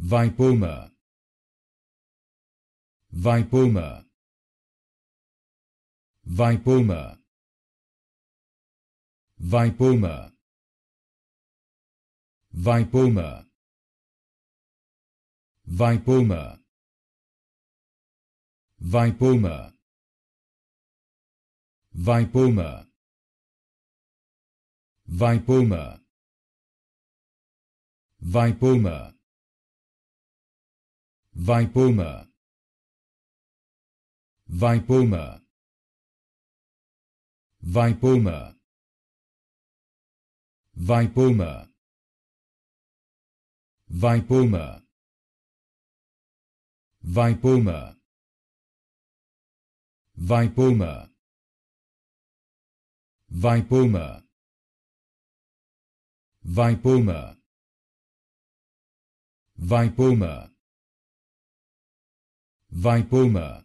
Vipoma Vipoma Vipoma Vipoma Vipoma Vipoma Vipoma Vipoma Vipoma Vipoma Vipoma Vipoma Vipoma Vipoma Vipoma Vipoma Vipoma Vipoma Vipoma Vipoma Vaipoma